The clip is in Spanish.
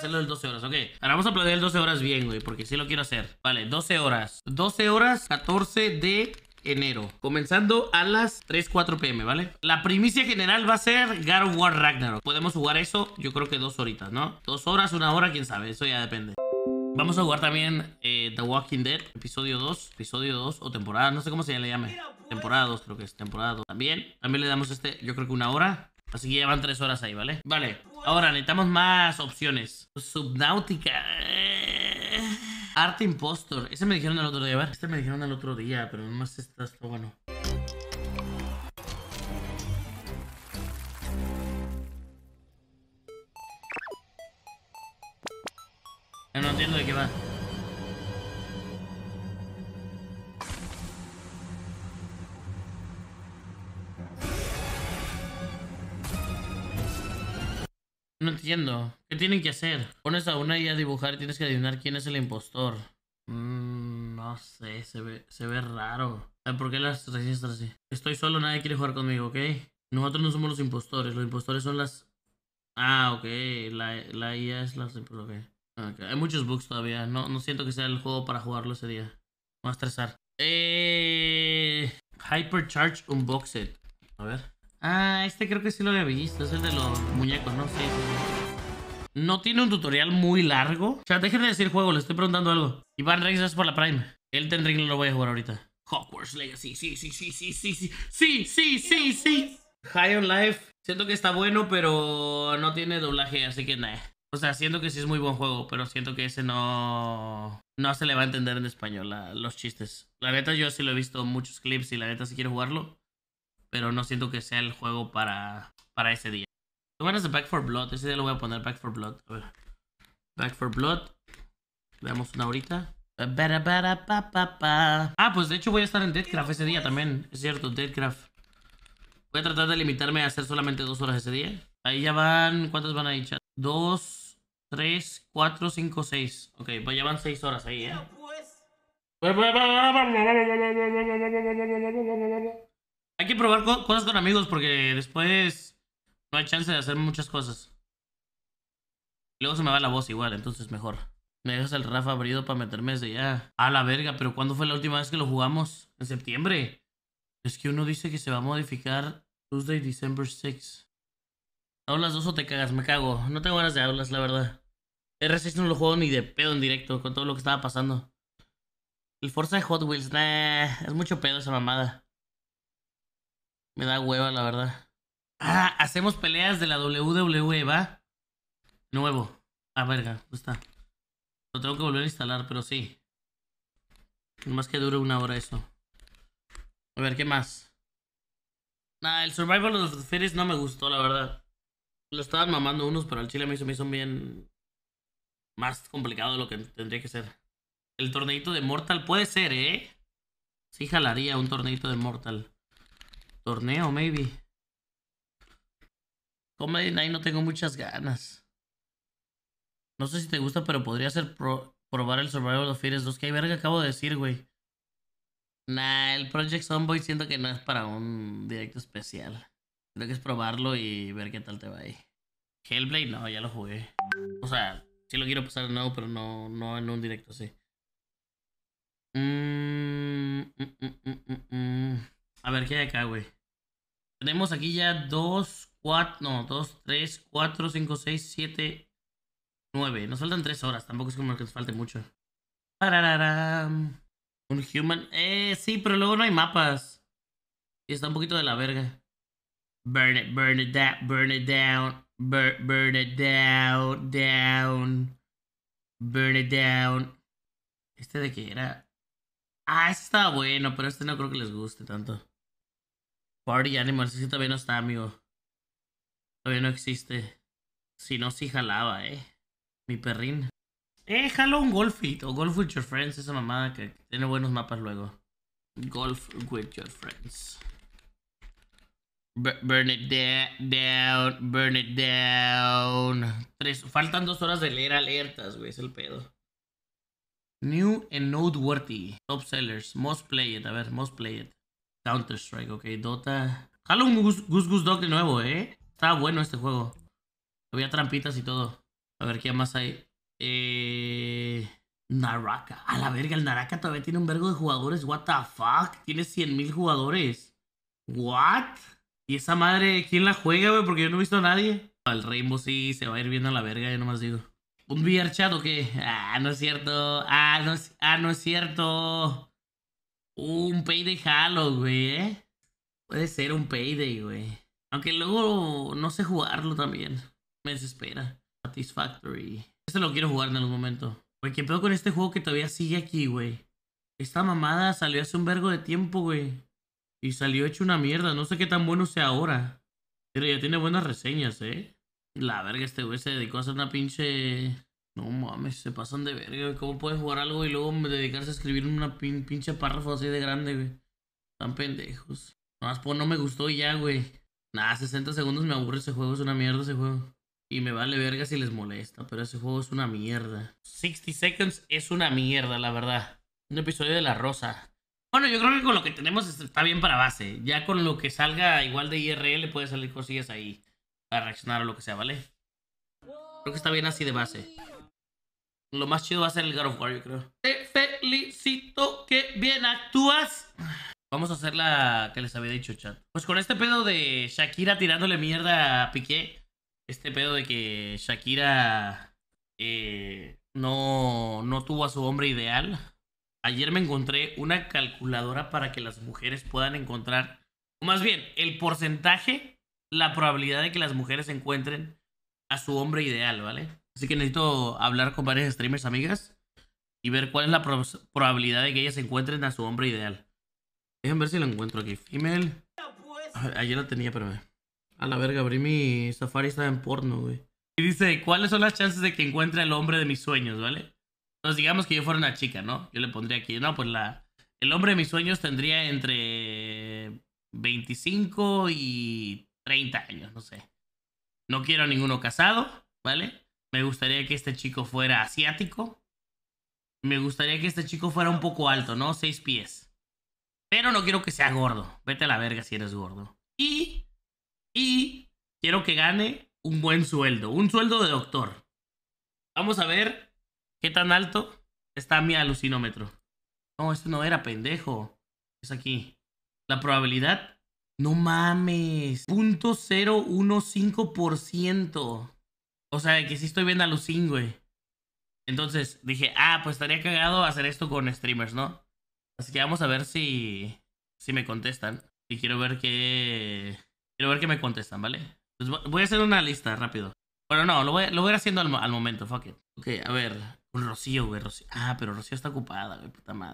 hacerlo el 12 horas, ok. Ahora vamos a planear el 12 horas bien, güey, porque sí lo quiero hacer. Vale, 12 horas. 12 horas, 14 de enero, comenzando a las 3, 4 pm, ¿vale? La primicia general va a ser God of War Ragnarok. Podemos jugar eso, yo creo que dos horitas, ¿no? Dos horas, una hora, quién sabe, eso ya depende. Vamos a jugar también eh, The Walking Dead, episodio 2, episodio 2 o temporada, no sé cómo se le llame. Temporada 2 creo que es, temporada 2. También, también le damos este, yo creo que una hora. Así que ya van tres horas ahí, ¿vale? Vale, Ahora necesitamos más opciones. Subnautica. Eh. Arte Impostor. Ese me dijeron el otro día, ¿ver? Este me dijeron el otro día, pero nomás está, está bueno. No entiendo de qué va. ¿Qué tienen que hacer? Pones a una y a dibujar y tienes que adivinar quién es el impostor. Mm, no sé, se ve, raro. ¿Por qué las registras así? Estoy solo, nadie quiere jugar conmigo, ¿ok? Nosotros no somos los impostores, los impostores son las... Ah, ok, la, la IA es la... Hay muchos bugs todavía, no, no siento que sea el juego para jugarlo ese día. Me va a estresar. Eh... Hypercharge Unboxed. A ver. Ah, este creo que sí lo había visto, es el de los muñecos, ¿no? sí. No tiene un tutorial muy largo. O sea, déjenme decir juego, le estoy preguntando algo. Iván Rex, es por la Prime. El Ten no lo voy a jugar ahorita. Hogwarts Legacy, sí, sí, sí, sí, sí, sí, sí, sí, sí, sí. High on Life. Siento que está bueno, pero no tiene doblaje, así que nada. O sea, siento que sí es muy buen juego, pero siento que ese no... No se le va a entender en español la, los chistes. La neta, yo sí lo he visto muchos clips y la neta sí quiero jugarlo. Pero no siento que sea el juego para, para ese día. Lo bueno es de Back for Blood. Ese día lo voy a poner Back for Blood. A ver. Back for Blood. Veamos una horita. Ah, pues de hecho voy a estar en Deadcraft ese día también. Es cierto, Deadcraft. Voy a tratar de limitarme a hacer solamente dos horas ese día. Ahí ya van... ¿Cuántas van a echar? Dos, tres, cuatro, cinco, seis. Ok, pues ya van seis horas ahí, ¿eh? Hay que probar cosas con amigos porque después no hay chance de hacer muchas cosas. Luego se me va la voz igual, entonces mejor. Me dejas el Rafa abrido para meterme desde ya. A la verga, pero ¿cuándo fue la última vez que lo jugamos? En septiembre. Es que uno dice que se va a modificar Tuesday, December 6. ¿Hablas dos o te cagas? Me cago. No tengo ganas de hablas, la verdad. R6 no lo juego ni de pedo en directo con todo lo que estaba pasando. El Forza de Hot Wheels, nah, es mucho pedo esa mamada. Me da hueva, la verdad. Ah, hacemos peleas de la WWE, ¿va? Nuevo. Ah, verga, está. Lo tengo que volver a instalar, pero sí. Más que dure una hora eso. A ver, ¿qué más? Nah, el Survival of the Fittest no me gustó, la verdad. Lo estaban mamando unos, pero el chile me hizo, me hizo bien... Más complicado de lo que tendría que ser. El torneito de Mortal puede ser, ¿eh? Sí jalaría un torneito de Mortal. Torneo, maybe. Comedy Night no tengo muchas ganas. No sé si te gusta, pero podría ser probar el Survival of Fears 2. Que verga acabo de decir, güey. Nah, el Project Sunboy siento que no es para un directo especial. Creo que es probarlo y ver qué tal te va ahí. Hellblade, no, ya lo jugué. O sea, sí lo quiero pasar de nuevo, pero no, no en un directo así. Mm, mm, mm, a ver, ¿qué hay acá, güey? Tenemos aquí ya dos 4, no, 2, 3, 4, 5, 6, 7, 9. Nos faltan 3 horas, tampoco es como que nos falte mucho. Parararam. Un human. Eh, sí, pero luego no hay mapas. Y está un poquito de la verga. Burn it, burn it, down, burn it down. Burn, it down, down. Burn it down. ¿Este de qué era? Ah, está bueno, pero este no creo que les guste tanto. Party Animals, ese todavía no está, amigo. Todavía no existe. Si no, sí jalaba, eh. Mi perrín. Eh, jaló un Golf It o Golf with Your Friends, esa mamada que tiene buenos mapas luego. Golf with Your Friends. burn it down, burn it down. Tres, faltan dos horas de leer alertas, güey, es el pedo. New and noteworthy. Top sellers. Most played. A ver, most played. Counter-Strike, ok. Dota. Jalo un Goose Goose Dog de nuevo, eh. Estaba bueno este juego. Había trampitas y todo. A ver qué más hay. Eh... Naraka. A la verga, el Naraka todavía tiene un vergo de jugadores. What the fuck? Tiene 100.000 jugadores. What? ¿Y esa madre quién la juega, güey? Porque yo no he visto a nadie. El Rainbow sí se va a ir viendo a la verga, yo nomás digo. ¿Un VR chat o qué? Ah, no es cierto. Ah, no es, ah, no es cierto. Un payday Halo, güey, ¿eh? Puede ser un payday, güey. Aunque luego no sé jugarlo también. Me desespera. Satisfactory. Este lo quiero jugar en algún momento. Güey, ¿qué pedo con este juego que todavía sigue aquí, güey? Esta mamada salió hace un vergo de tiempo, güey. Y salió hecho una mierda. No sé qué tan bueno sea ahora. Pero ya tiene buenas reseñas, ¿eh? La verga, este güey se dedicó a hacer una pinche... No mames, se pasan de verga, güey. ¿Cómo puedes jugar algo y luego dedicarse a escribir una pinche párrafo así de grande, güey? Tan pendejos. más, pues no me gustó ya, güey. Nada, 60 segundos me aburre ese juego, es una mierda ese juego. Y me vale verga si les molesta, pero ese juego es una mierda. 60 Seconds es una mierda, la verdad. Un episodio de La Rosa. Bueno, yo creo que con lo que tenemos está bien para base. Ya con lo que salga igual de IRL puede salir cosillas ahí. Para reaccionar o lo que sea, ¿vale? Creo que está bien así de base. Lo más chido va a ser el God of War, yo creo. Te felicito que bien actúas. Vamos a hacer la que les había dicho, chat. Pues con este pedo de Shakira tirándole mierda a Piqué. Este pedo de que Shakira eh, no, tuvo a su hombre ideal. Ayer me encontré una calculadora para que las mujeres puedan encontrar, o más bien, el porcentaje, la probabilidad de que las mujeres encuentren a su hombre ideal, ¿vale? Así que necesito hablar con varias streamers amigas y ver cuál es la probabilidad de que ellas encuentren a su hombre ideal. Déjenme ver si lo encuentro aquí. Female. ayer la tenía, pero... A la verga, abrí mi Safari estaba en porno, güey. Y dice, ¿cuáles son las chances de que encuentre el hombre de mis sueños, vale? Entonces digamos que yo fuera una chica, ¿no? Yo le pondría aquí, no, pues la... El hombre de mis sueños tendría entre 25 y 30 años, no sé. No quiero ninguno casado, ¿vale? Me gustaría que este chico fuera asiático. Me gustaría que este chico fuera un poco alto, ¿no? Seis pies. Pero no quiero que sea gordo. Vete a la verga si eres gordo. Y, y quiero que gane un buen sueldo. Un sueldo de doctor. Vamos a ver qué tan alto está mi alucinómetro. No, esto no era pendejo. Es aquí. La probabilidad. No mames. 0.015%. O sea, que sí estoy viendo alucin, güey. Entonces dije, ah, pues estaría cagado hacer esto con streamers, ¿no? Así que vamos a ver si, si me contestan. Y quiero ver que quiero ver que me contestan, ¿vale? Pues voy a hacer una lista rápido. Bueno, no, lo voy, lo voy a ir haciendo al, al momento, fuck it. Ok, a ver. Rocío, güey, Rocío. Ah, pero Rocío está ocupada, güey, puta madre.